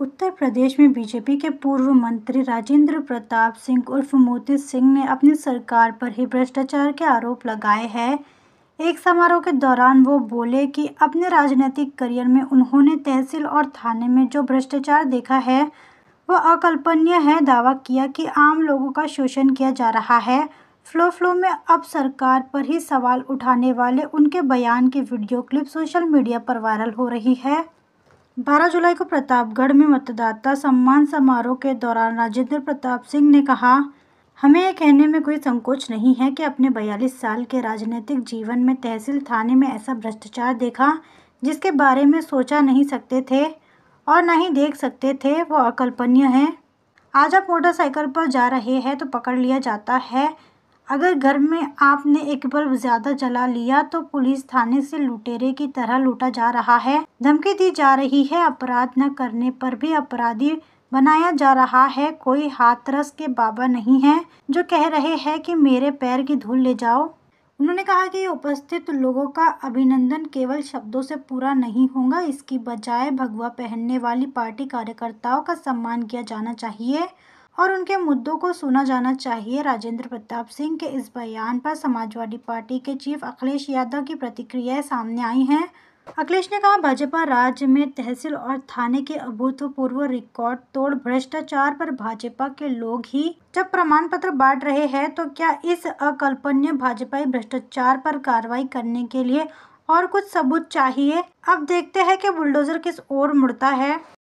उत्तर प्रदेश में बीजेपी के पूर्व मंत्री राजेंद्र प्रताप सिंह उर्फ मोती सिंह ने अपनी सरकार पर ही भ्रष्टाचार के आरोप लगाए हैं एक समारोह के दौरान वो बोले कि अपने राजनीतिक करियर में उन्होंने तहसील और थाने में जो भ्रष्टाचार देखा है वो अकल्पनीय है दावा किया कि आम लोगों का शोषण किया जा रहा है फ्लो फ्लो में अब सरकार पर ही सवाल उठाने वाले उनके बयान की वीडियो क्लिप सोशल मीडिया पर वायरल हो रही है बारह जुलाई को प्रतापगढ़ में मतदाता सम्मान समारोह के दौरान राजेंद्र प्रताप सिंह ने कहा हमें यह कहने में कोई संकोच नहीं है कि अपने बयालीस साल के राजनीतिक जीवन में तहसील थाने में ऐसा भ्रष्टाचार देखा जिसके बारे में सोचा नहीं सकते थे और न ही देख सकते थे वो अकल्पनीय है आज आप मोटरसाइकिल पर जा रहे हैं तो पकड़ लिया जाता है अगर घर में आपने एक बल्ब ज्यादा जला लिया तो पुलिस थाने से लुटेरे की तरह लूटा जा रहा है धमकी दी जा रही है अपराध न करने पर भी अपराधी बनाया जा रहा है कोई हाथरस के बाबा नहीं है जो कह रहे हैं कि मेरे पैर की धूल ले जाओ उन्होंने कहा कि उपस्थित लोगों का अभिनंदन केवल शब्दों से पूरा नहीं होगा इसकी बजाय भगवा पहनने वाली पार्टी कार्यकर्ताओं का सम्मान किया जाना चाहिए और उनके मुद्दों को सुना जाना चाहिए राजेंद्र प्रताप सिंह के इस बयान पर समाजवादी पार्टी के चीफ अखिलेश यादव की प्रतिक्रियाएं सामने आई हैं अखिलेश ने कहा भाजपा राज्य में तहसील और थाने के अभूतपूर्व रिकॉर्ड तोड़ भ्रष्टाचार पर भाजपा के लोग ही जब प्रमाण पत्र बांट रहे हैं तो क्या इस अकल्पनीय भाजपाई भ्रष्टाचार पर कार्रवाई करने के लिए और कुछ सबूत चाहिए अब देखते हैं कि बुलडोजर किस ओर मुड़ता है